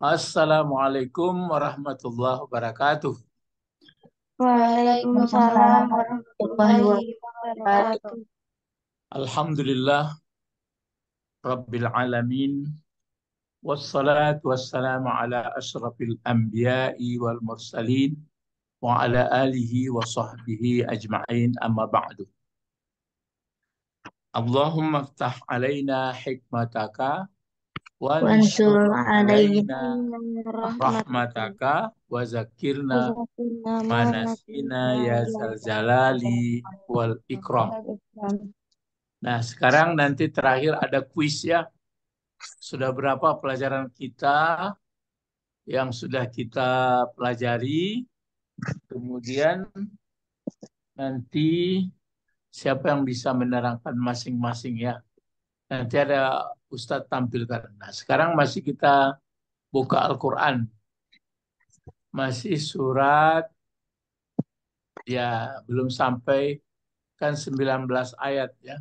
Assalamualaikum warahmatullahi wabarakatuh. Waalaikumsalam warahmatullahi wabarakatuh. Alhamdulillah rabbil alamin wassalatu wassalamu ala asrafil anbiya'i wal mursalin wa ala alihi wa sahbihi ajma'in amma ba'du. Allahumma aftah alaina hikmataka alaina rahmataka wa manasina ya zalzalali wal ikram. Nah sekarang nanti terakhir ada kuis ya. Sudah berapa pelajaran kita yang sudah kita pelajari. Kemudian nanti siapa yang bisa menerangkan masing-masing ya. Nanti ada Ustadz tampilkan. Nah, sekarang masih kita buka Al-Quran. Masih surat, ya belum sampai kan 19 ayat ya.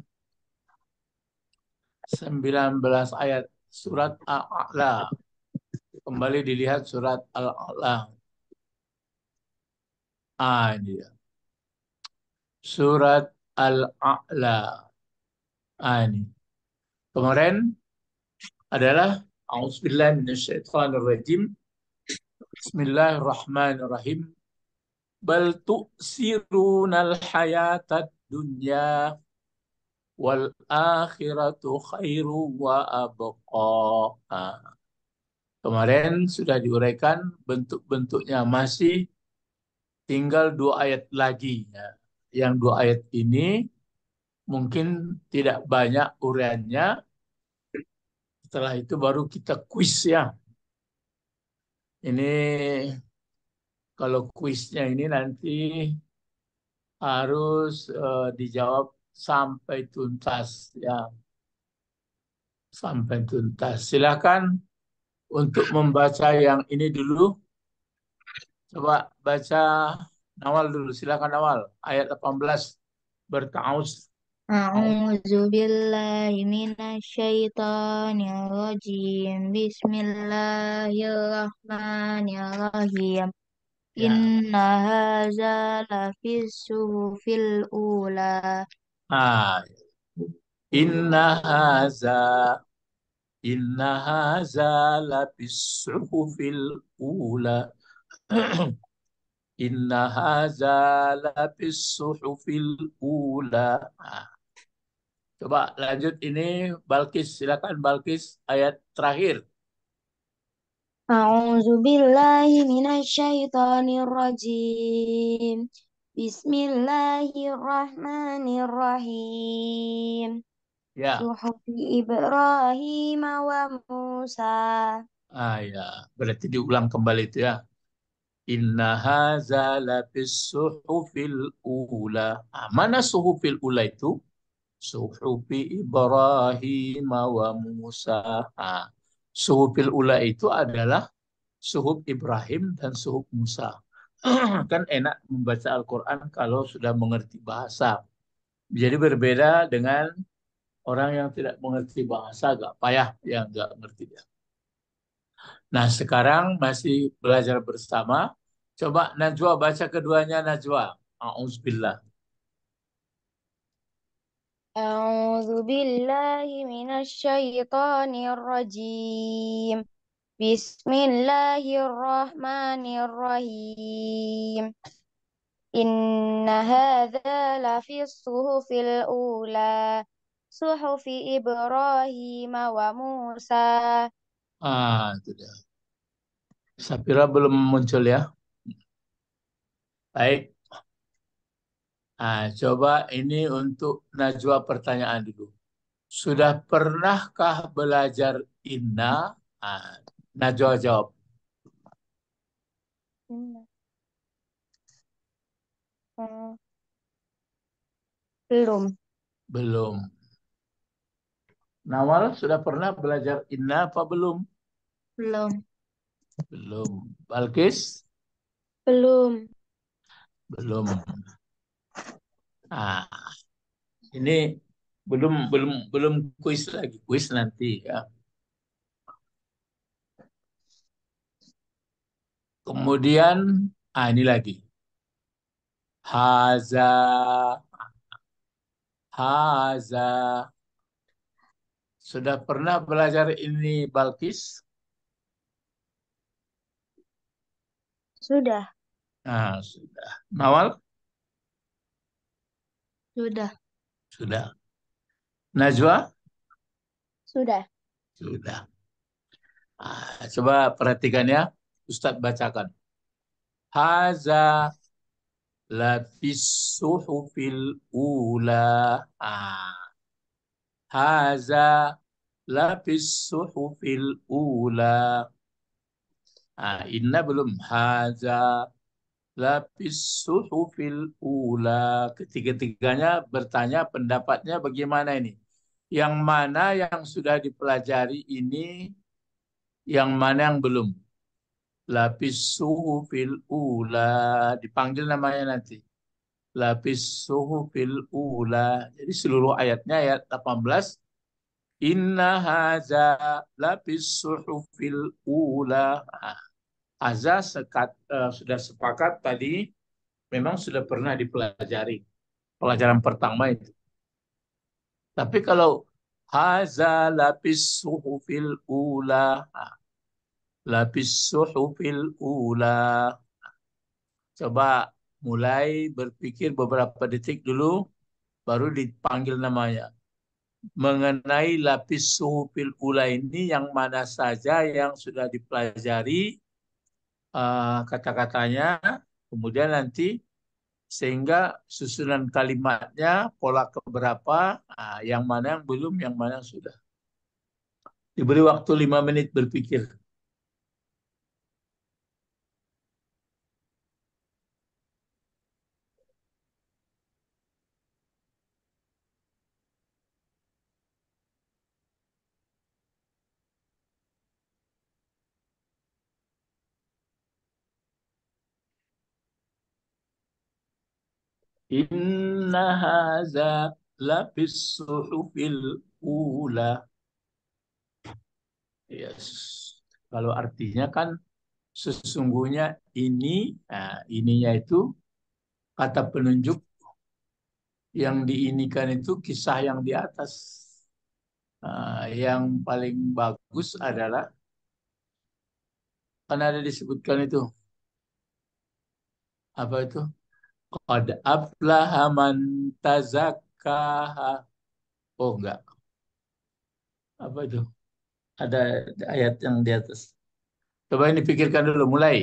19 ayat surat Al-A'la. Kembali dilihat surat Al-A'la. Ah, ini dia. Surat Al-A'la. Ah, ini kemarin adalah A'udzubillah minasyaitonirrajim Bismillahirrahmanirrahim Bal tu'sirunal hayatat dunya Wal akhiratu khairu wa abqa Kemarin sudah diuraikan bentuk-bentuknya masih tinggal dua ayat lagi. Ya. Yang dua ayat ini mungkin tidak banyak uraiannya. Setelah itu baru kita kuis ya. Ini kalau kuisnya ini nanti harus uh, dijawab sampai tuntas ya. Sampai tuntas. Silakan untuk membaca yang ini dulu. Coba baca Nawal dulu, silakan Nawal. Ayat 18 bertaus أعوذ بالله من الشيطان الرجيم بسم الله الرحمن الرحيم إن هذا لفي الصحف الأولى آية. إن هذا إن هذا لفي الصحف الأولى إن هذا لفي الصحف الأولى Coba lanjut ini Balkis, silakan Balkis ayat terakhir. A'udzubillahi minasyaitonirrajim. Bismillahirrahmanirrahim. Ya. Suhufi Ibrahim wa Musa. Ah ya, berarti diulang kembali itu ya. Inna haza la suhufil ula. Ah, mana suhufil ula itu? Suhufi Ibrahim wa Musa. Ah, suhufil ula itu adalah suhuf Ibrahim dan suhuf Musa. kan enak membaca Al-Quran kalau sudah mengerti bahasa. Jadi berbeda dengan orang yang tidak mengerti bahasa, gak payah yang gak ngerti dia. Nah sekarang masih belajar bersama. Coba Najwa baca keduanya Najwa. A'udzubillah. أعوذ بالله من الشيطان الرجيم بسم الله الرحمن الرحيم إن هذا لفي الصحف الأولى صحف إبراهيم وموسى Ah, itu dia. Sapira belum muncul ya. Baik. Nah, coba ini untuk Najwa pertanyaan dulu. Sudah pernahkah belajar inna? Nah, Najwa jawab. Inna. Hmm. Belum. Belum. Nawal sudah pernah belajar inna apa belum? Belum. Belum. Balkis? Belum. Belum. Ah, ini belum belum belum kuis lagi, kuis nanti ya. Kemudian ah ini lagi. Haza Haza sudah pernah belajar ini Balkis? Sudah. ah sudah. Nawal? Sudah. Sudah. Najwa? Sudah. Sudah. Ah, coba perhatikan ya. Ustadz bacakan. Haza lafis suhufil ula. Ah. Haza lafis suhufil ula. Ah, inna belum. Haza lapis suhufil ula. Ketiga-tiganya bertanya pendapatnya bagaimana ini. Yang mana yang sudah dipelajari ini, yang mana yang belum. Lapis suhufil ula. Dipanggil namanya nanti. Lapis suhufil ula. Jadi seluruh ayatnya ayat 18. Inna haza lapis suhufil ula. Ah. Azas sekat, uh, sudah sepakat tadi memang sudah pernah dipelajari pelajaran pertama itu. Tapi kalau haza lapis suhufil ula lapis suhufil ula coba mulai berpikir beberapa detik dulu baru dipanggil namanya mengenai lapis suhufil ula ini yang mana saja yang sudah dipelajari Eh, kata-katanya, kemudian nanti sehingga susunan kalimatnya pola keberapa, ah, yang mana yang belum, yang mana yang sudah. Diberi waktu lima menit berpikir. Inna haza lapis ula. Yes. Kalau artinya kan sesungguhnya ini, nah, ininya itu kata penunjuk yang diinikan itu kisah yang di atas. Uh, yang paling bagus adalah karena ada disebutkan itu apa itu Qad aflaha man tazakkaha. Oh enggak. Apa itu? Ada ayat yang di atas. Coba ini pikirkan dulu mulai.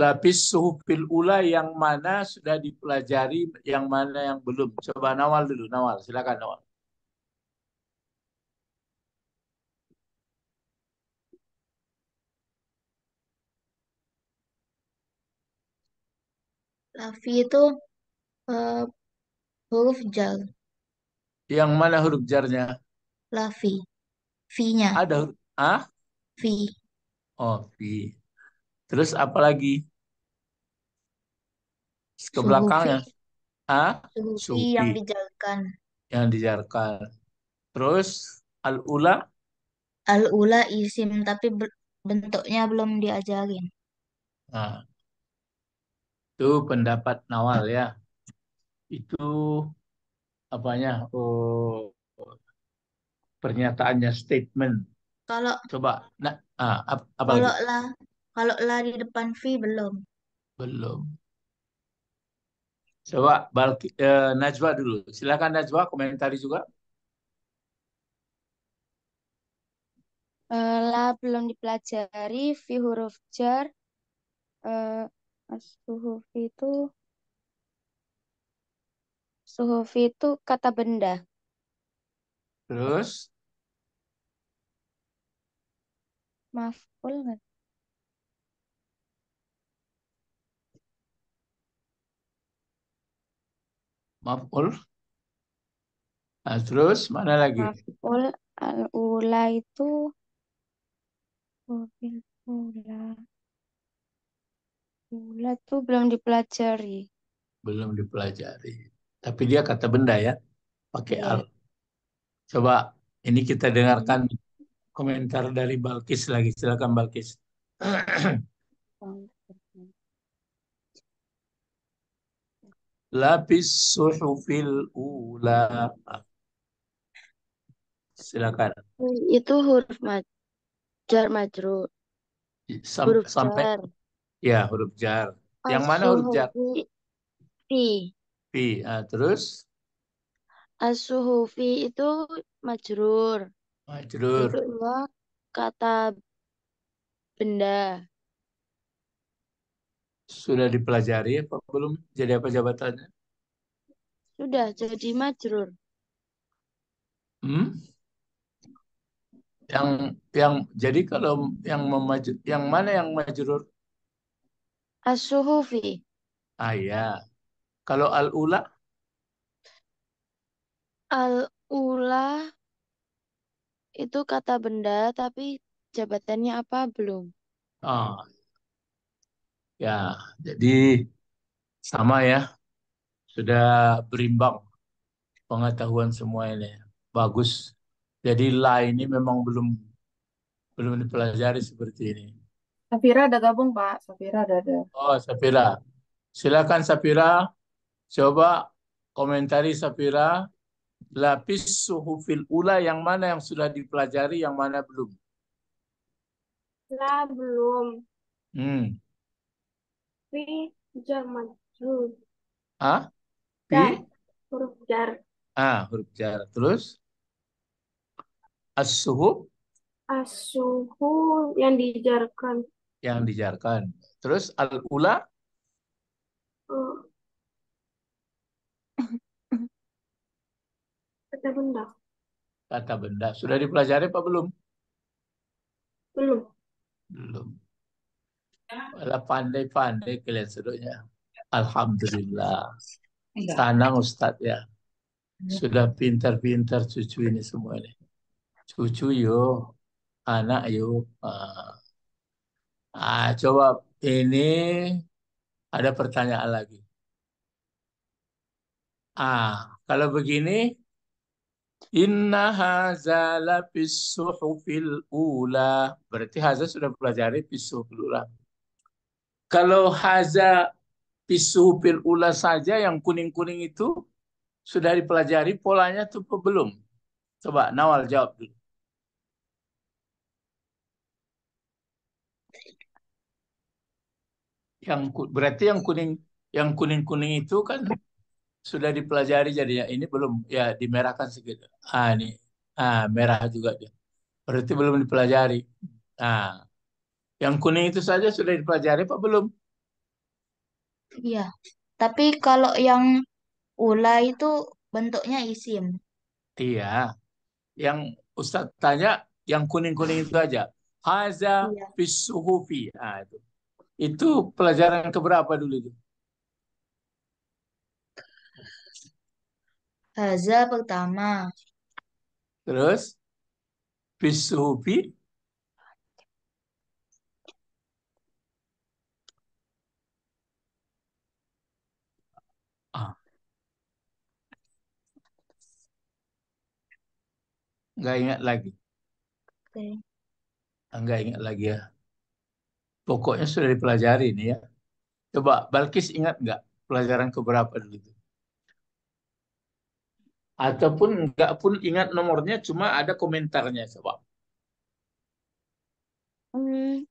Lapis suhufil ula yang mana sudah dipelajari, yang mana yang belum. Coba Nawal dulu, Nawal. Silakan Nawal. Lafi itu uh, huruf jar. Yang mana huruf jarnya? Lafi. V-nya. Ada huruf A? V. Oh, V. Terus apa lagi? Ke belakangnya. A? V yang dijarkan. Yang dijarkan. Terus al-ula? Al-ula isim tapi bentuknya belum diajarin. Nah, itu pendapat Nawal ya itu apanya oh pernyataannya statement kalau coba nah ah, apa kalau lagi? lah kalau lah di depan V belum belum coba balik eh, Najwa dulu silakan Najwa komentari juga uh, eh, la belum dipelajari fi huruf jar uh, As-suhufi itu suhufi itu kata benda. Terus maf'ul enggak? Maf'ul. Nah, terus mana lagi? Maf'ul al-ula itu Al ula. Bulat tuh belum dipelajari. Belum dipelajari. Tapi dia kata benda ya, pakai iya. al. Coba ini kita dengarkan hmm. komentar dari Balkis lagi. Silakan Balkis. Lapis suhufil ula. Silakan. Itu huruf majar majru. Sam huruf sampai jar. Ya, huruf jar. Yang mana huruf jar? Pi. Pi. Ah, terus? Asuhufi itu majrur. Majrur. Ya kata benda. Sudah dipelajari apa belum? Jadi apa jabatannya? Sudah, jadi majrur. Hmm? Yang yang jadi kalau yang memaju, yang mana yang majrur? As-suhufi. Ah ya. Kalau al-ula? Al-ula itu kata benda tapi jabatannya apa belum? Oh. Ya, jadi sama ya. Sudah berimbang pengetahuan semua ini. Bagus. Jadi la ini memang belum belum dipelajari seperti ini. Safira ada gabung, Pak. Safira ada. ada. Oh, Safira. Silakan Safira coba komentari Safira lapis suhufil ula yang mana yang sudah dipelajari, yang mana belum? Lah belum. Hmm. Pi jar majrur. Ah? Pi huruf jar. Ah, huruf jar. Terus? as suhu as suhu yang dijarkan yang dijarkan. Terus al-ula kata benda. Kata benda. Sudah dipelajari apa belum? Belum. Belum. Malah pandai-pandai kalian seduhnya. Alhamdulillah. Tanang Ustadz ya. Sudah pintar-pintar cucu ini semua ini. Cucu yuk. anak yuk. uh, ah, Ah, coba ini ada pertanyaan lagi. Ah, kalau begini, Inna haza la fil ula. Berarti haza sudah pelajari fil ula. Kalau haza fil ula saja yang kuning-kuning itu sudah dipelajari polanya tuh belum? Coba Nawal jawab dulu. yang berarti yang kuning yang kuning-kuning itu kan sudah dipelajari jadinya ini belum ya dimerahkan sedikit ah ini ah merah juga dia berarti belum dipelajari ah yang kuning itu saja sudah dipelajari apa belum iya tapi kalau yang ula itu bentuknya isim iya yang Ustadz tanya yang kuning-kuning itu aja haza iya. fisuhufi ah itu itu pelajaran keberapa dulu itu? Haza pertama. Terus? Bisuhubi? Enggak ah. ingat lagi. Oke. Okay. Ah, ingat lagi ya pokoknya sudah dipelajari ini ya. Coba Balkis ingat nggak pelajaran keberapa dulu itu? Ataupun nggak pun ingat nomornya, cuma ada komentarnya coba. Hmm.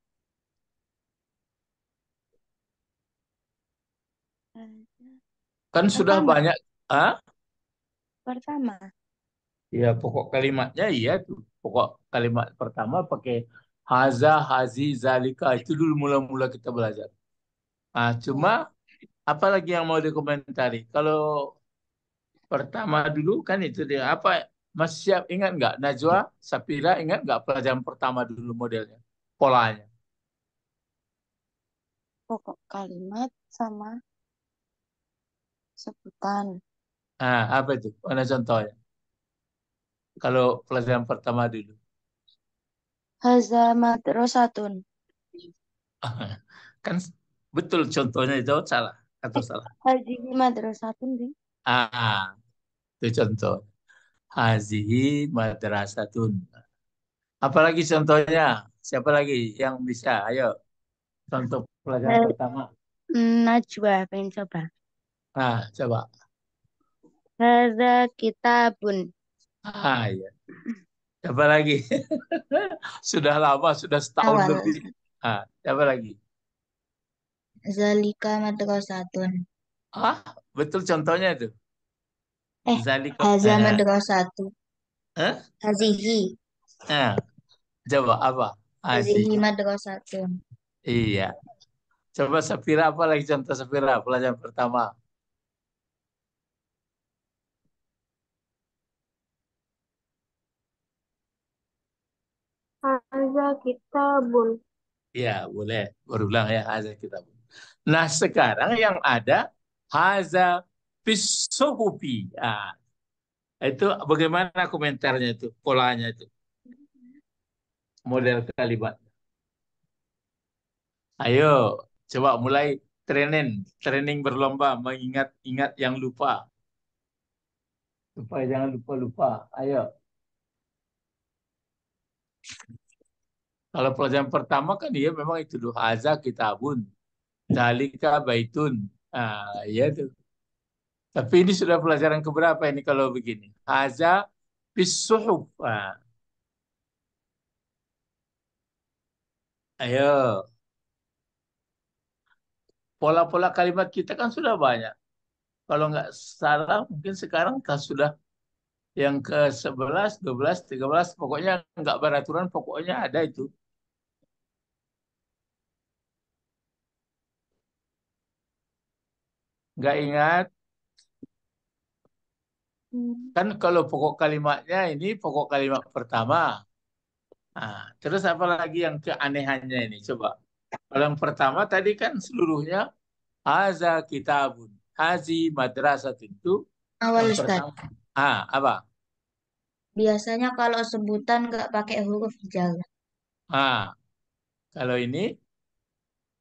Kan Pertama. sudah banyak, ah? Pertama. Ya pokok kalimatnya iya tuh. Pokok kalimat pertama pakai Haza, hazi, zalika. Itu dulu mula-mula kita belajar. Ah cuma apalagi yang mau dikomentari? Kalau pertama dulu kan itu dia apa Mas siap ingat nggak Najwa Sapira ingat nggak pelajaran pertama dulu modelnya polanya pokok kalimat sama sebutan ah apa itu mana contohnya kalau pelajaran pertama dulu Hazamat madrasatun. Kan betul contohnya itu salah atau eh, salah. Hazihi madrasatun, Bing. Ah, itu contoh. Hazihi madrasatun. Apalagi contohnya? Siapa lagi yang bisa? Ayo. Contoh pelajaran eh, pertama. Najwa, pengen coba. Nah, coba. Hazakitabun. kitabun. Ah, iya. Siapa lagi? sudah lama, sudah setahun Awal. lebih. Ah, siapa lagi? Zalika madrasatun. Ah, betul contohnya itu. Eh, Zalika. Haza eh. madrasatu. Hazihi. Eh, coba apa? Hazihi madrasatun. Iya. Coba Safira apa lagi contoh Safira pelajaran pertama? Haza kitabun. Iya, ya, boleh. Berulang ya, haza kitabun. Nah, sekarang yang ada haza Pisohupi. Ah. Itu bagaimana komentarnya itu, polanya itu? Model kalimat. Ayo, coba mulai training, training berlomba mengingat-ingat yang lupa. Supaya jangan lupa-lupa. Ayo. Kalau pelajaran pertama kan dia memang itu dulu haza kitabun, dalika baitun, ah, ya itu. Tapi ini sudah pelajaran keberapa ini kalau begini? Haza bisuhuf. Ah. Ayo. Pola-pola kalimat kita kan sudah banyak. Kalau nggak salah mungkin sekarang kan sudah yang ke 11, 12, 13, pokoknya nggak beraturan, pokoknya ada itu. Nggak ingat? Kan kalau pokok kalimatnya ini pokok kalimat pertama. Nah, terus apa lagi yang keanehannya ini? Coba. Kalau yang pertama tadi kan seluruhnya Haza kitabun. Hazi madrasat itu. Awal Ustaz. Pertama. Ah, apa? Biasanya kalau sebutan nggak pakai huruf Jawa, Ah, kalau ini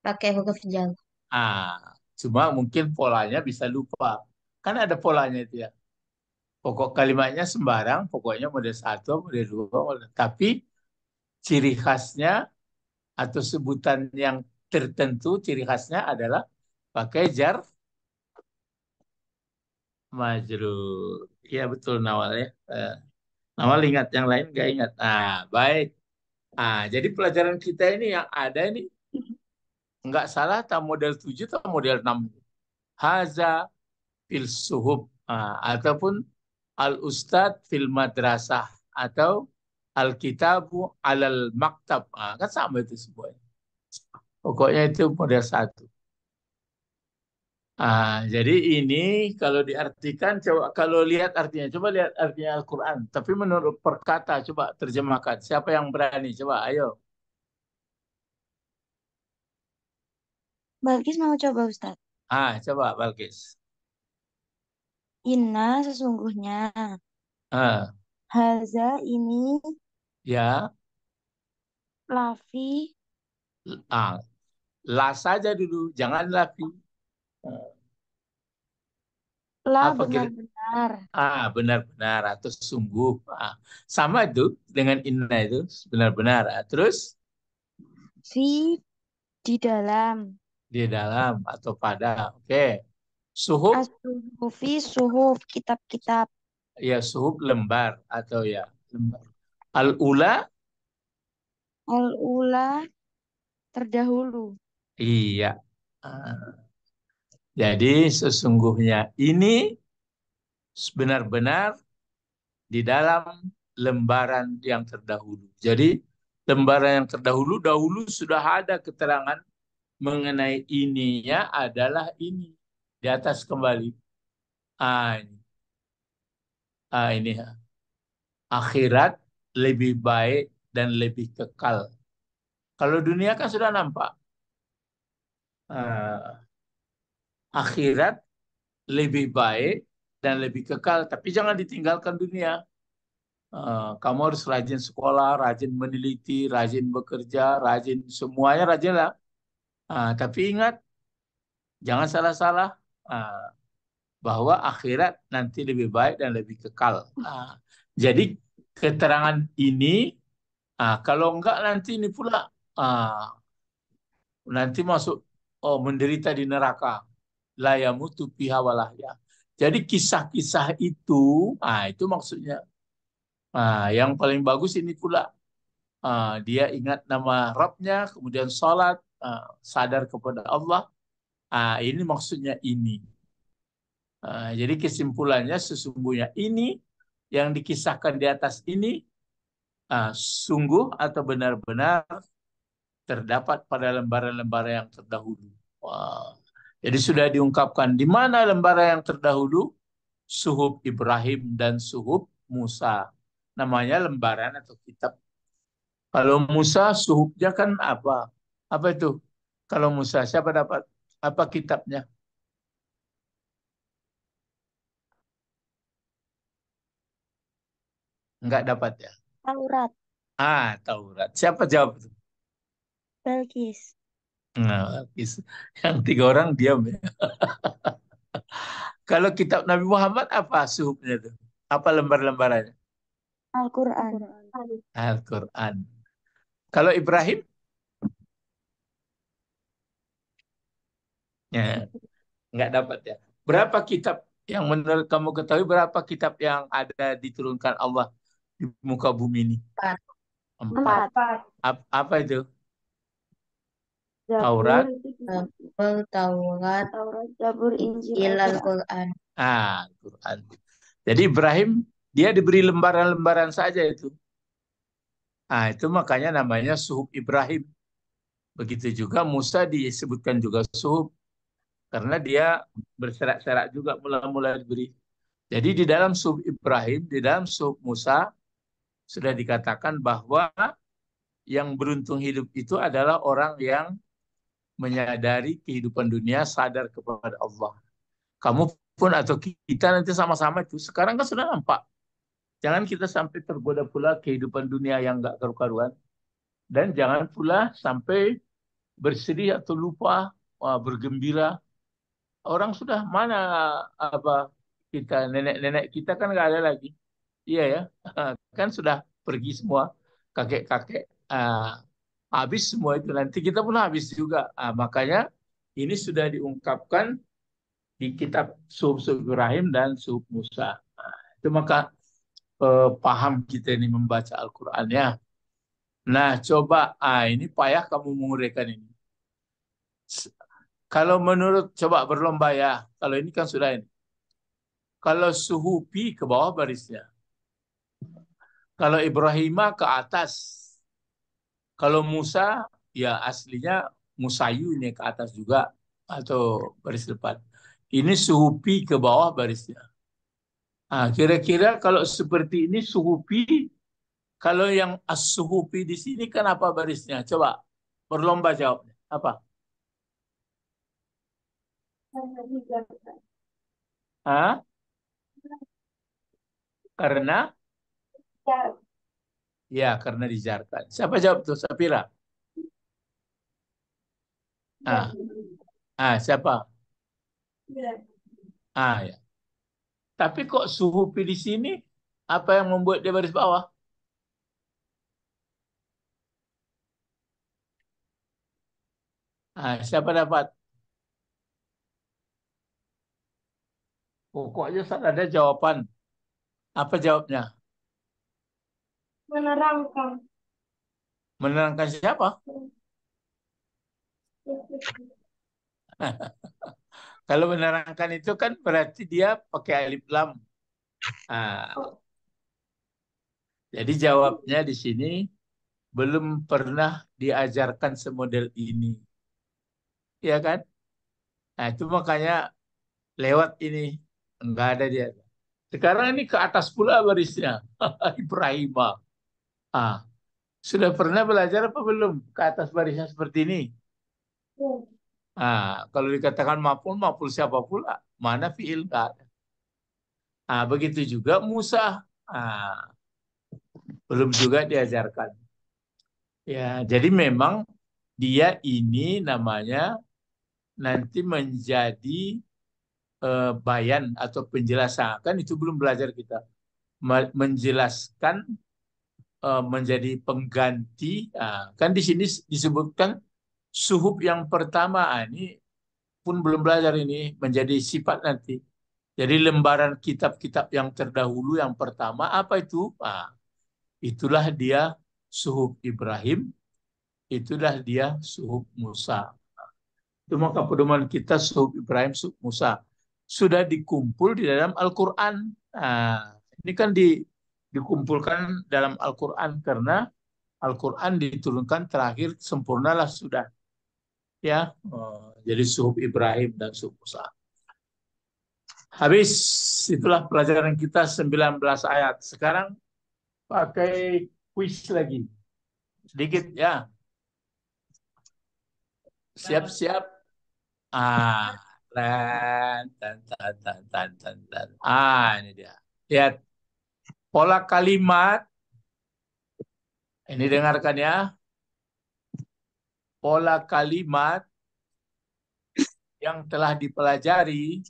pakai huruf Jawa. ah, cuma mungkin polanya bisa lupa. Kan ada polanya itu ya. Pokok kalimatnya sembarang, pokoknya model satu, model dua, model. Tapi ciri khasnya atau sebutan yang tertentu, ciri khasnya adalah pakai jar majrur. Iya betul Nawal ya. Uh, eh, Nawal ingat yang lain nggak ingat. Nah baik. Ah jadi pelajaran kita ini yang ada ini nggak salah tak model 7 atau model 6. Haza fil suhub ah, ataupun al ustad fil madrasah atau al alal maktab ah, kan sama itu semuanya. Pokoknya itu model satu. Ah, jadi ini kalau diartikan coba kalau lihat artinya coba lihat artinya Al-Qur'an tapi menurut perkata coba terjemahkan siapa yang berani coba ayo Balkis mau coba Ustaz ah coba Balkis Inna sesungguhnya ah. Haza ini ya Lafi ah. La saja dulu jangan Lafi lah benar-benar ah benar-benar atau sungguh ah. sama itu dengan inna itu benar-benar ah. terus si di dalam di dalam atau pada oke okay. suhuf suhu kitab-kitab ya suhuf lembar atau ya lembar al ula al ula terdahulu iya ah. Jadi sesungguhnya ini benar-benar di dalam lembaran yang terdahulu. Jadi lembaran yang terdahulu dahulu sudah ada keterangan mengenai ininya adalah ini di atas kembali. Ah, ini. Ah, ini ya. akhirat lebih baik dan lebih kekal. Kalau dunia kan sudah nampak. Ah akhirat lebih baik dan lebih kekal. Tapi jangan ditinggalkan dunia. Eh, kamu harus rajin sekolah, rajin meneliti, rajin bekerja, rajin semuanya rajinlah. Eh, tapi ingat, jangan salah-salah eh, bahwa akhirat nanti lebih baik dan lebih kekal. Jadi keterangan ini, kalau enggak nanti ini pula nanti masuk oh, menderita di neraka layamutu biha walahya. Jadi kisah-kisah itu, ah itu maksudnya. ah yang paling bagus ini pula. Ah, dia ingat nama Rabbnya, kemudian sholat, ah, sadar kepada Allah. Ah, ini maksudnya ini. Ah, jadi kesimpulannya sesungguhnya ini yang dikisahkan di atas ini ah, sungguh atau benar-benar terdapat pada lembaran-lembaran yang terdahulu. Wow. Jadi sudah diungkapkan di mana lembaran yang terdahulu suhub Ibrahim dan suhub Musa. Namanya lembaran atau kitab. Kalau Musa suhubnya kan apa? Apa itu? Kalau Musa siapa dapat? Apa kitabnya? Enggak dapat ya? Taurat. Ah, Taurat. Siapa jawab itu? Belkis. Nah, yang tiga orang diam ya. Kalau kitab Nabi Muhammad apa suhunya itu? Apa lembar-lembarannya? Al-Quran. Al-Quran. Kalau Ibrahim? Ya, nggak dapat ya. Berapa kitab yang menurut kamu ketahui berapa kitab yang ada diturunkan Allah di muka bumi ini? Empat. Empat. Empat. Apa itu? Taurat, Taurat, Taurat, Injil, al Quran. Ah, Quran. Jadi Ibrahim dia diberi lembaran-lembaran saja itu. Ah, itu makanya namanya suhub Ibrahim. Begitu juga Musa disebutkan juga suhub karena dia berserak-serak juga mula-mula diberi. Jadi di dalam suhub Ibrahim, di dalam suhub Musa sudah dikatakan bahwa yang beruntung hidup itu adalah orang yang menyadari kehidupan dunia, sadar kepada Allah. Kamu pun atau kita nanti sama-sama itu. Sekarang kan sudah nampak. Jangan kita sampai tergoda pula kehidupan dunia yang nggak karu-karuan. Dan jangan pula sampai bersedih atau lupa, bergembira. Orang sudah mana apa kita nenek-nenek kita kan nggak ada lagi. Iya ya, kan sudah pergi semua kakek-kakek ah, habis semua itu nanti kita pun habis juga nah, makanya ini sudah diungkapkan di kitab Sub Sub Ibrahim dan Sub Musa nah, itu maka eh, paham kita ini membaca Al-Quran ya nah coba ah ini payah kamu menguraikan ini kalau menurut coba berlomba ya kalau ini kan sudah ini kalau suhu pi ke bawah barisnya kalau Ibrahimah ke atas kalau Musa ya aslinya Musayu ini ke atas juga atau baris depan. Ini suhu pi ke bawah barisnya. Ah kira-kira kalau seperti ini suhu pi, kalau yang as-suhu pi di sini kenapa barisnya? Coba berlomba jawabnya. Apa? Hah? Karena? Ya. Ya, karena dijarkan. Siapa jawab tuh? Sapira. Ah. Ah, siapa? Iya. Ah, ya. Tapi kok suhu P di sini apa yang membuat dia baris bawah? Ah, siapa dapat? Pokoknya saat ada jawaban. Apa jawabnya? Menerangkan. Menerangkan siapa? Kalau menerangkan itu kan berarti dia pakai alif lam. Ah. Jadi jawabnya di sini belum pernah diajarkan semodel ini. Ya kan? Nah, itu makanya lewat ini enggak ada dia. Sekarang ini ke atas pula barisnya. Ibrahimah. Ah, sudah pernah belajar apa belum ke atas barisan seperti ini? Ya. Ah, kalau dikatakan maful maful siapa pula? Mana fiil? Ah, begitu juga Musa. Ah, belum juga diajarkan. Ya, jadi memang dia ini namanya nanti menjadi uh, bayan atau penjelasan. Kan itu belum belajar kita. Menjelaskan Eh, menjadi pengganti. Ah, kan di sini disebutkan suhub yang pertama ah, ini pun belum belajar ini menjadi sifat nanti. Jadi lembaran kitab-kitab yang terdahulu yang pertama apa itu? Ah, itulah dia suhub Ibrahim, itulah dia suhub Musa. Itu maka pedoman kita suhub Ibrahim, suhub Musa. Sudah dikumpul di dalam Al-Quran. ini kan di dikumpulkan dalam Al-Quran karena Al-Quran diturunkan terakhir sempurnalah sudah. Ya, oh, jadi suhub Ibrahim dan suhub Musa. Habis itulah pelajaran kita 19 ayat. Sekarang pakai kuis lagi. Sedikit ya. Siap-siap. Ah, tan tan tan tan tan. Ah, ini dia. Lihat pola kalimat ini dengarkan ya pola kalimat yang telah dipelajari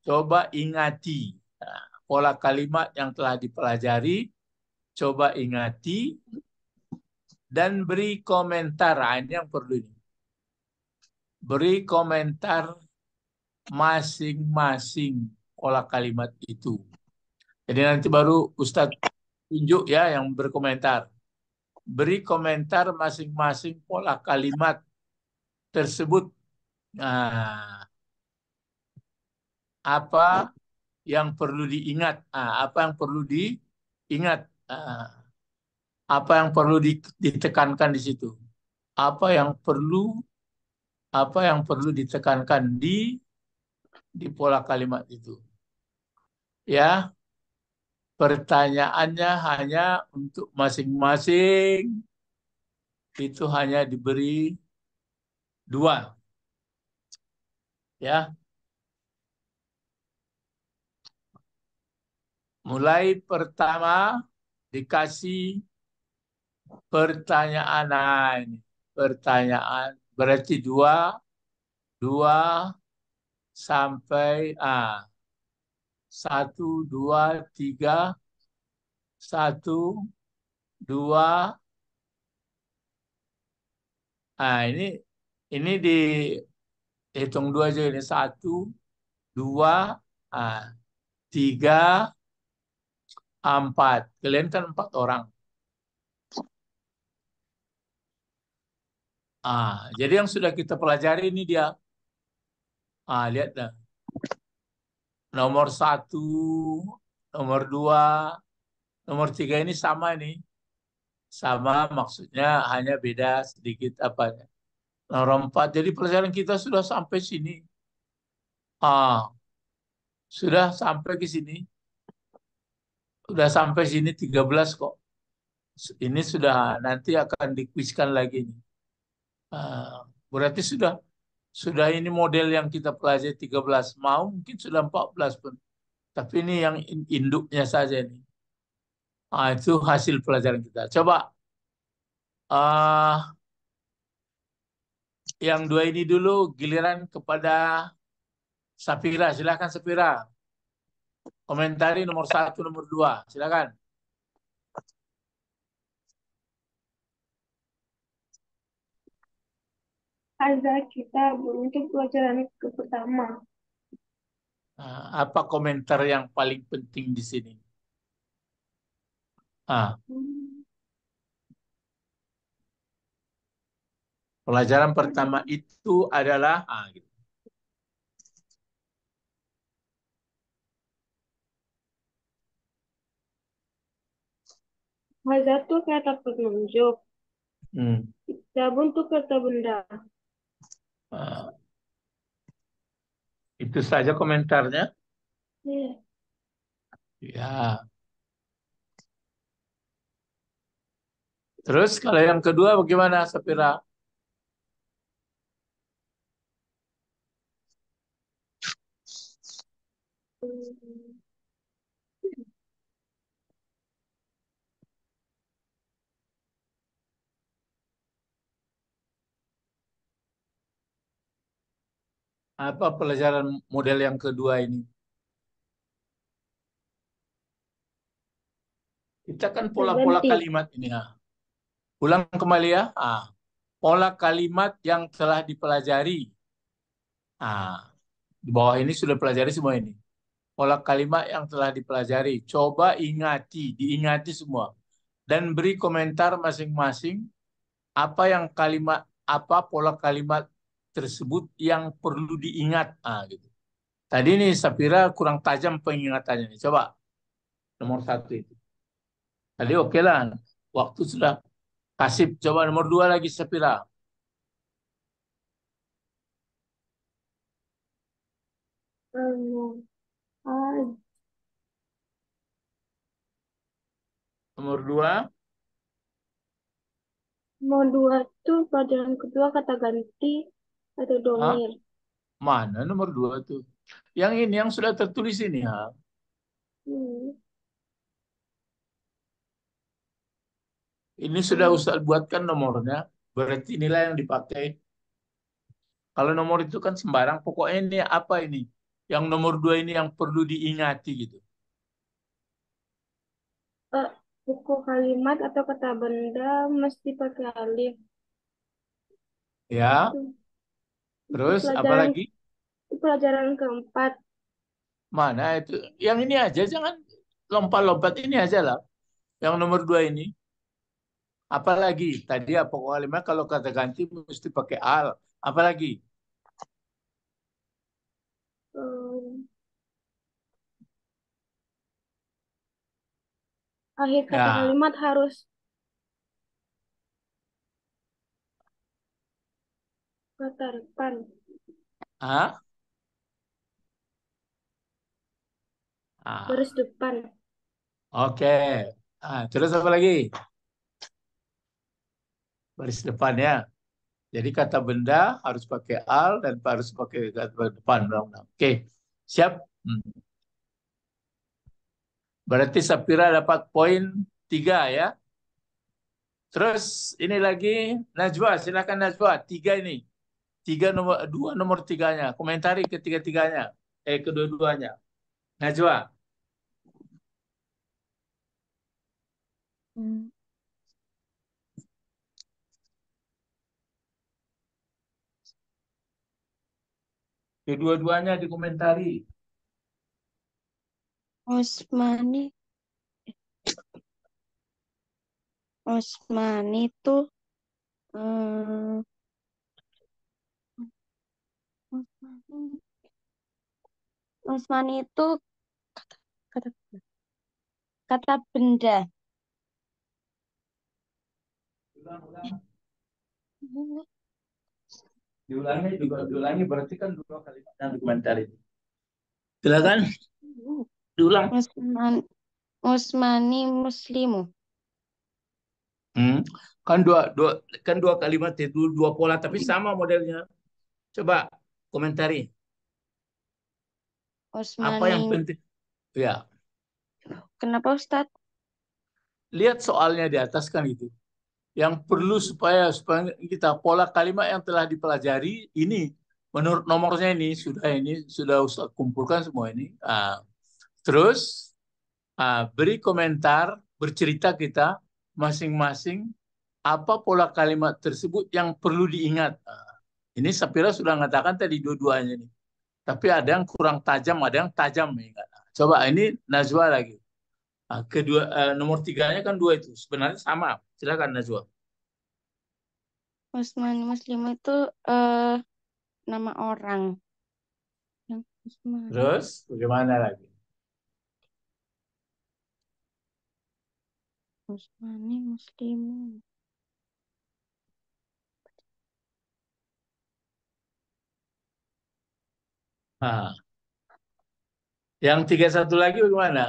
coba ingati nah, pola kalimat yang telah dipelajari coba ingati dan beri komentar nah, ini yang perlu ini beri komentar masing-masing pola kalimat itu jadi nanti baru Ustadz tunjuk ya yang berkomentar. Beri komentar masing-masing pola kalimat tersebut. Nah, apa yang perlu diingat? Nah, apa yang perlu diingat? Nah, apa yang perlu ditekankan di situ? Apa yang perlu apa yang perlu ditekankan di di pola kalimat itu? Ya, pertanyaannya hanya untuk masing-masing itu hanya diberi dua. Ya. Mulai pertama dikasih pertanyaan ini. Pertanyaan berarti dua, dua sampai A. Ah satu, dua, tiga. Satu, dua. Nah, ini ini dihitung dua aja ini. Satu, dua, nah, tiga, empat. Kalian kan empat orang. Ah, jadi yang sudah kita pelajari ini dia. Ah, lihat dah nomor satu, nomor dua, nomor tiga ini sama nih. Sama maksudnya hanya beda sedikit apanya. Nomor empat, jadi pelajaran kita sudah sampai sini. Ah, sudah sampai ke sini. Sudah sampai sini 13 kok. Ini sudah nanti akan dikuiskan lagi nih. Ah, berarti sudah sudah ini model yang kita pelajari 13 mau, mungkin sudah 14 pun. Tapi ini yang induknya saja ini. Nah, itu hasil pelajaran kita. Coba uh, yang dua ini dulu giliran kepada Sapira. Silakan Sapira. Komentari nomor satu, nomor dua. Silakan. Hadza kita untuk pelajaran ke pertama. Ah, apa komentar yang paling penting di sini? Ah. Pelajaran pertama itu adalah ah, gitu. Hazat kata petunjuk. Hmm. Kita bentuk kata benda. Uh, itu saja komentarnya. Ya. Terus kalau yang kedua bagaimana Sapira? Hmm. apa pelajaran model yang kedua ini? Kita kan pola-pola kalimat ini. Ya. Ulang kembali ya. Ah. Pola kalimat yang telah dipelajari. Ah. Di bawah ini sudah pelajari semua ini. Pola kalimat yang telah dipelajari. Coba ingati, diingati semua. Dan beri komentar masing-masing apa yang kalimat apa pola kalimat tersebut yang perlu diingat. Ah, gitu. Tadi ini Sapira kurang tajam pengingatannya. Nih. Coba nomor satu itu. Tadi nah. oke lah, waktu sudah kasih. Coba nomor dua lagi Sapira Nomor dua. Nomor dua itu pelajaran kedua kata ganti atau domir. Mana nomor dua itu? Yang ini, yang sudah tertulis ini, ha? Hmm. Ini sudah hmm. Ustaz buatkan nomornya, berarti inilah yang dipakai. Kalau nomor itu kan sembarang, pokoknya ini apa ini? Yang nomor dua ini yang perlu diingati gitu. Uh, buku kalimat atau kata benda mesti pakai alif. Ya. Terus pelajaran, apa lagi? Pelajaran keempat. Mana itu? Yang ini aja jangan lompat-lompat ini aja lah. Yang nomor dua ini. Apalagi tadi apa ya, kalimat kalau kata ganti mesti pakai al. Apalagi? Akhir kata ya. kalimat harus Mata depan. Ah? Ah. Terus depan. Oke. Okay. Ah, terus apa lagi? Baris depannya. Jadi kata benda harus pakai al dan harus pakai kata depan. Oke. Okay. Siap? Hmm. Berarti Sapira dapat poin tiga ya. Terus ini lagi Najwa, silakan Najwa, tiga ini tiga nomor dua nomor tiganya komentari ketiga tiganya eh kedua duanya Najwa hmm. kedua-duanya dikomentari Osmani Osmani tuh hmm Usmani. itu kata kata kata benda. Diulangi juga diulangi berarti kan dua kalimat dan komentar ini. Silakan. Diulang. Usman, Usmani Muslimu. Hmm. Kan dua dua kan dua kalimat itu dua pola tapi sama modelnya. Coba komentari. Osmani. Apa yang penting? Ya. Kenapa Ustadz? Lihat soalnya di atas kan itu. Yang perlu supaya supaya kita pola kalimat yang telah dipelajari ini menurut nomornya ini sudah ini sudah Ustaz kumpulkan semua ini. Uh, terus uh, beri komentar, bercerita kita masing-masing apa pola kalimat tersebut yang perlu diingat. Uh, ini Sapira sudah mengatakan tadi dua-duanya nih. Tapi ada yang kurang tajam, ada yang tajam. Ya. Coba ini Najwa lagi. Ah, kedua eh, nomor tiganya kan dua itu. Sebenarnya sama. Silakan Najwa. Usman Muslim itu uh, nama orang. Terus bagaimana lagi? Usmani Muslimun. Ah, yang tiga satu lagi bagaimana?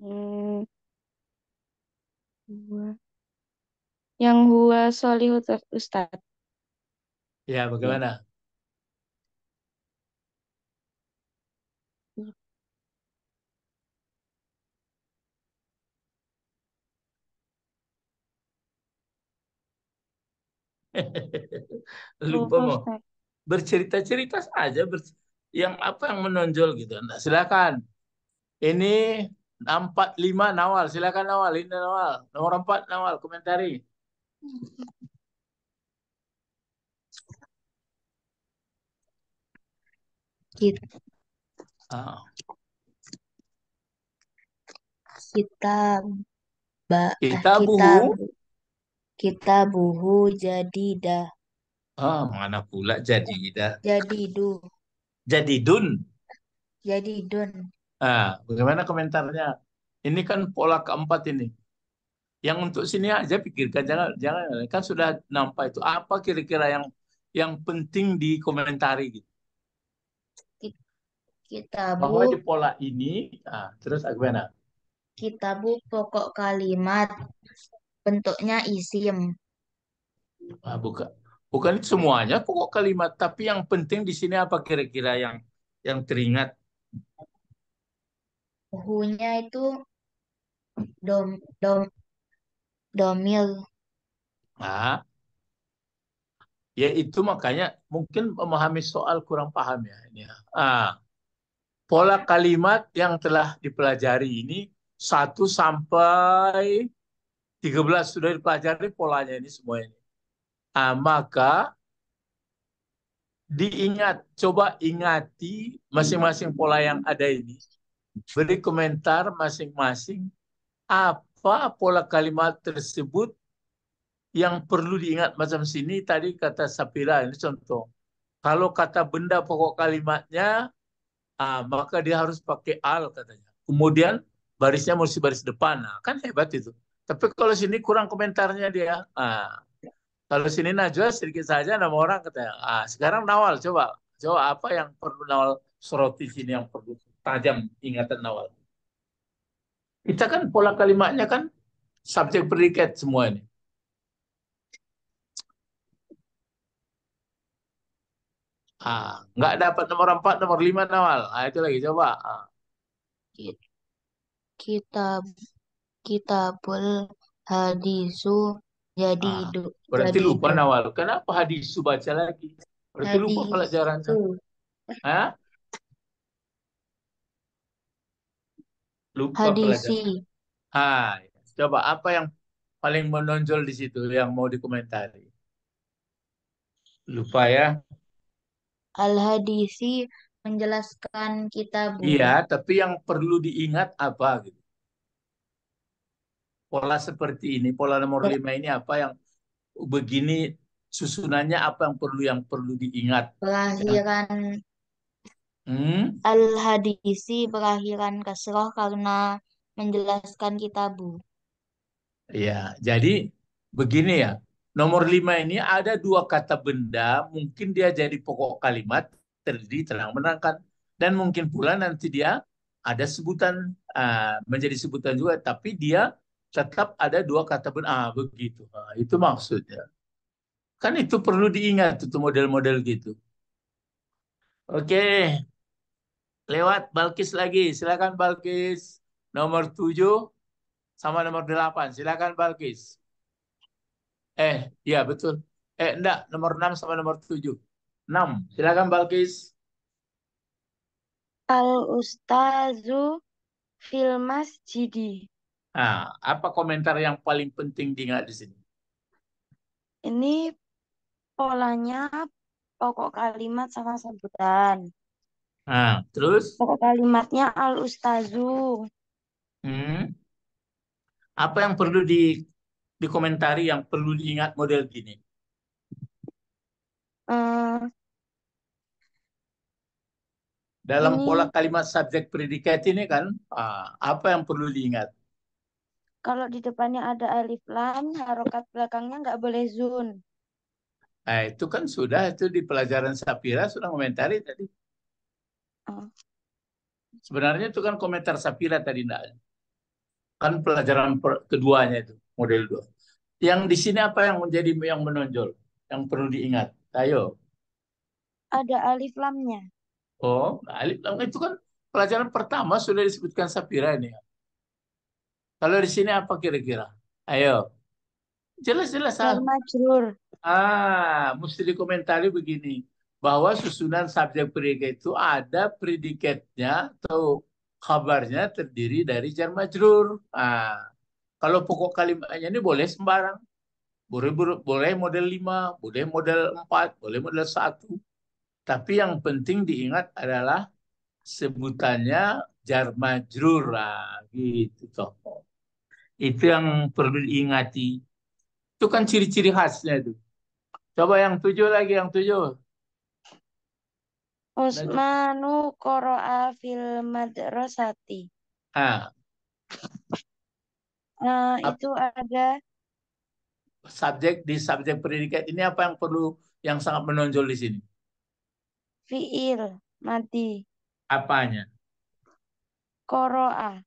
Hmm, Yang gua solihut Ustad. Ya, bagaimana? Lupa mau bercerita-cerita saja ber, yang apa yang menonjol gitu. Nah, silakan. Ini 45 Nawal, silakan Nawal, ini Nawal. Nomor 4 Nawal, komentari. Kita oh. Kita ba, kita buhu kita buhu jadi dah Oh, mana pula jadi dah. Jadi du. Jadi dun. Jadi dun. Ah, bagaimana komentarnya? Ini kan pola keempat ini. Yang untuk sini aja pikirkan jangan jangan kan sudah nampak itu apa kira-kira yang yang penting dikomentari gitu. Kita bahwa di pola ini ah, terus bagaimana? Ah, Kita bu pokok kalimat bentuknya isim. Ah, buka bukan itu semuanya pokok kalimat tapi yang penting di sini apa kira-kira yang yang teringat hunya itu dom dom domil nah ya itu makanya mungkin memahami soal kurang paham ya ini ya. ah pola kalimat yang telah dipelajari ini satu sampai 13 sudah dipelajari polanya ini semuanya ah, maka diingat, coba ingati masing-masing pola yang ada ini. Beri komentar masing-masing apa pola kalimat tersebut yang perlu diingat macam sini tadi kata Sapira ini contoh. Kalau kata benda pokok kalimatnya, ah, maka dia harus pakai al katanya. Kemudian barisnya mesti baris depan. Nah, kan hebat itu. Tapi kalau sini kurang komentarnya dia. Ah kalau sini Najwa sedikit saja nama orang katanya. Ah, sekarang Nawal coba. Coba apa yang perlu Nawal soroti sini yang perlu tajam ingatan Nawal. Kita kan pola kalimatnya kan subjek predikat semua ini. Ah, nggak dapat nomor empat nomor lima Nawal. Ah, itu lagi coba. Ah. Kitab kitabul hadisu jadi Ah, du- berarti jadi lupa Nawal. Kenapa hadis itu baca lagi? Berarti lupa pelajaran itu Hah? Lupa hadisi. pelajaran. Ah, coba apa yang paling menonjol di situ yang mau dikomentari? Lupa ya? Al-hadisi menjelaskan kita Iya, tapi yang perlu diingat apa gitu? pola seperti ini, pola nomor lima ini apa yang begini susunannya apa yang perlu yang perlu diingat? kelahiran hmm? al-hadisi pelahiran kasroh karena menjelaskan kitabu. Ya, jadi begini ya. Nomor lima ini ada dua kata benda, mungkin dia jadi pokok kalimat, terjadi terang menerangkan. Dan mungkin pula nanti dia ada sebutan, uh, menjadi sebutan juga, tapi dia tetap ada dua kata benar. Ah, begitu. Ah, itu maksudnya. Kan itu perlu diingat itu model-model gitu. Oke. Lewat Balkis lagi. Silakan Balkis. Nomor 7 sama nomor 8. Silakan Balkis. Eh, ya betul. Eh, enggak. Nomor 6 sama nomor 7. 6. Silakan Balkis. Al-Ustazu fil masjidi. Nah, apa komentar yang paling penting diingat di sini? Ini polanya pokok kalimat sama sebutan. Nah, terus? Pokok kalimatnya al ustazu. Hmm. Apa yang perlu di dikomentari yang perlu diingat model gini? Hmm. Dalam ini... pola kalimat subjek predikat ini kan, ah, apa yang perlu diingat? Kalau di depannya ada alif lam, harokat belakangnya nggak boleh zun. Nah, itu kan sudah itu di pelajaran Sapira sudah komentari tadi. Oh. Sebenarnya itu kan komentar Sapira tadi enggak. Kan pelajaran per, keduanya itu model 2. Yang di sini apa yang menjadi yang menonjol, yang perlu diingat? Ayo. Ada alif lamnya. Oh, alif lam itu kan pelajaran pertama sudah disebutkan Sapira ini. Ya kalau di sini apa kira-kira? Ayo. Jelas-jelas. Ah. Majrur. Ah, mesti dikomentari begini. Bahwa susunan subjek predikat itu ada predikatnya atau kabarnya terdiri dari jar majrur. Ah, kalau pokok kalimatnya ini boleh sembarang. Boleh, boleh model 5, boleh model 4, boleh model 1. Tapi yang penting diingat adalah sebutannya jar majrur. Ah, gitu toh. Itu yang perlu diingati. Itu kan ciri-ciri khasnya itu. Coba yang tujuh lagi, yang tujuh. Usmanu koroa fil madrasati. Ah. Uh, itu ada subjek di subjek predikat ini apa yang perlu yang sangat menonjol di sini? Fiil mati. Apanya? Koroa.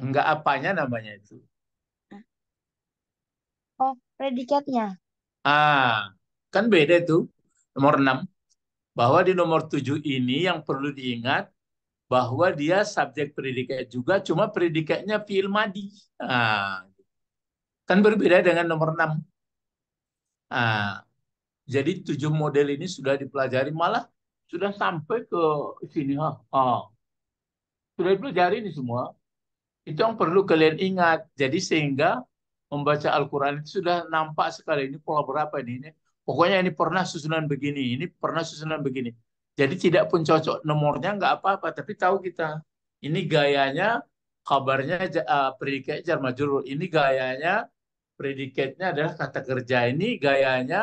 Enggak apanya namanya itu. Oh, predikatnya. Ah, kan beda itu. Nomor 6. Bahwa di nomor 7 ini yang perlu diingat bahwa dia subjek predikat juga, cuma predikatnya fi'il madi. Ah, kan berbeda dengan nomor 6. Ah, jadi tujuh model ini sudah dipelajari, malah sudah sampai ke sini. Ha? Ah, ah. Sudah dipelajari ini semua. Itu yang perlu kalian ingat. Jadi sehingga membaca Al-Quran itu sudah nampak sekali. Ini pola berapa ini? ini? Pokoknya ini pernah susunan begini, ini pernah susunan begini. Jadi tidak pun cocok nomornya nggak apa-apa, tapi tahu kita. Ini gayanya, kabarnya uh, predikat jarmajur. Juru. Ini gayanya, predikatnya adalah kata kerja. Ini gayanya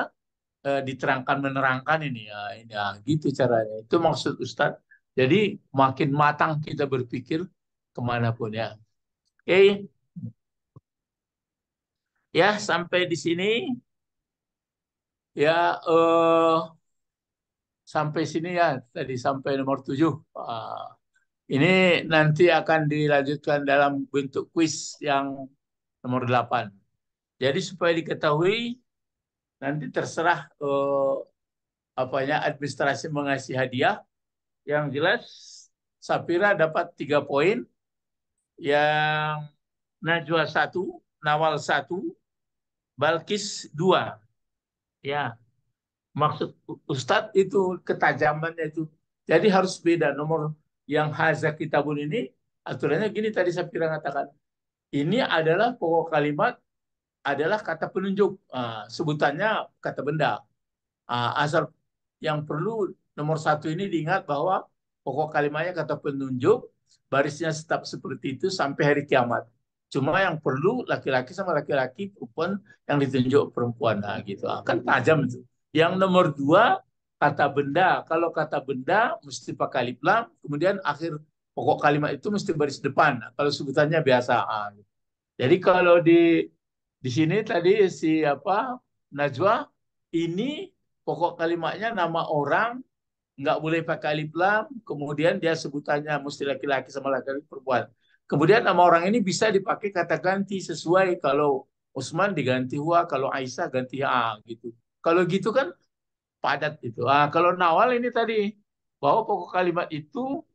uh, diterangkan menerangkan ini ya, ini ya, gitu caranya. Itu maksud Ustadz. Jadi makin matang kita berpikir kemanapun ya okay. ya sampai di sini ya uh, sampai sini ya tadi sampai nomor tujuh uh, ini nanti akan dilanjutkan dalam bentuk kuis yang nomor delapan jadi supaya diketahui nanti terserah uh, apanya administrasi mengasih hadiah yang jelas Sapira dapat tiga poin yang Najwa satu, Nawal satu, Balkis dua. Ya. Maksud Ustadz itu ketajamannya itu. Jadi harus beda nomor yang haza kitabun ini aturannya gini tadi saya pernah katakan. Ini adalah pokok kalimat adalah kata penunjuk ah, sebutannya kata benda. Uh, ah, asal yang perlu nomor satu ini diingat bahwa pokok kalimatnya kata penunjuk, barisnya tetap seperti itu sampai hari kiamat. Cuma yang perlu laki-laki sama laki-laki, perempuan yang ditunjuk perempuan. Nah, gitu. akan ah, tajam itu. Yang nomor dua, kata benda. Kalau kata benda, mesti pakai liplam Kemudian akhir pokok kalimat itu mesti baris depan. Nah, kalau sebutannya biasa. Ah, gitu. Jadi kalau di di sini tadi si apa Najwa ini pokok kalimatnya nama orang nggak boleh pakai alif lam, kemudian dia sebutannya mesti laki-laki sama laki-laki perempuan. Kemudian nama orang ini bisa dipakai kata ganti sesuai kalau Utsman diganti Hua, kalau Aisyah ganti A gitu. Kalau gitu kan padat itu. Ah, kalau Nawal ini tadi bahwa pokok kalimat itu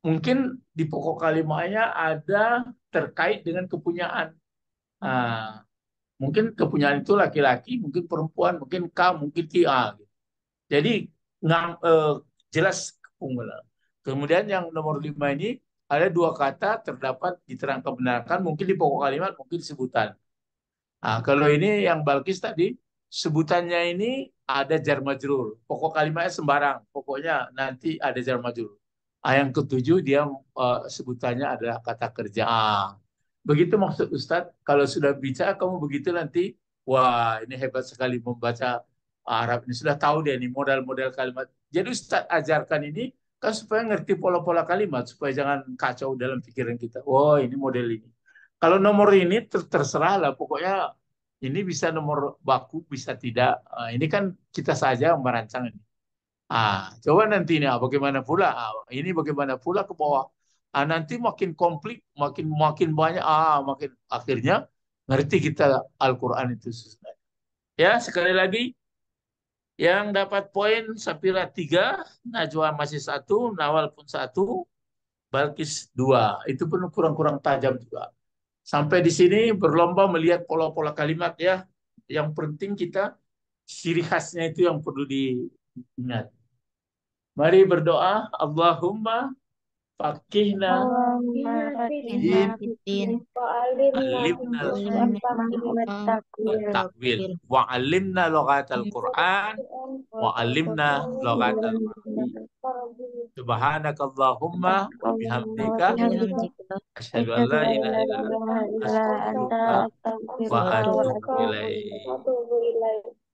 mungkin di pokok kalimatnya ada terkait dengan kepunyaan. Ah, mungkin kepunyaan itu laki-laki, mungkin perempuan, mungkin K, mungkin Ki A. Gitu. Jadi ngang, eh, jelas pemula. Kemudian yang nomor lima ini ada dua kata terdapat diterangkan benarkan mungkin di pokok kalimat mungkin sebutan. Nah, kalau ini yang Balkis tadi sebutannya ini ada jar Pokok kalimatnya sembarang. Pokoknya nanti ada jar Ah, yang ketujuh dia uh, sebutannya adalah kata kerja. Ah, begitu maksud Ustadz, kalau sudah bicara kamu begitu nanti, wah ini hebat sekali membaca Arab ini sudah tahu dia ini modal-modal kalimat. Jadi Ustaz ajarkan ini kan supaya ngerti pola-pola kalimat supaya jangan kacau dalam pikiran kita. Oh ini model ini. Kalau nomor ini ter terserah lah pokoknya ini bisa nomor baku bisa tidak. Ah, ini kan kita saja yang merancang ini. Ah, coba nanti ini ah, bagaimana pula? Ah, ini bagaimana pula ke bawah? Ah, nanti makin komplit, makin makin banyak ah makin akhirnya ngerti kita Al-Qur'an itu susah. Ya, sekali lagi yang dapat poin Sapira tiga Najwa masih satu Nawal pun satu Balkis dua Itu pun kurang-kurang tajam juga. Sampai di sini berlomba melihat pola-pola kalimat ya. Yang penting kita ciri khasnya itu yang perlu diingat. Mari berdoa, Allahumma Fakihna Takwil alimna quran Wa alimna al Subhanakallahumma Wa Asyadu an la ilaha Wa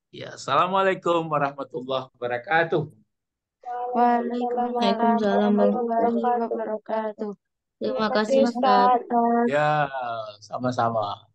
Ya, Assalamualaikum warahmatullahi wabarakatuh. Waalaikumsalam warahmatullahi wabarakatuh. Terima kasih Ustaz. Ya, sama-sama.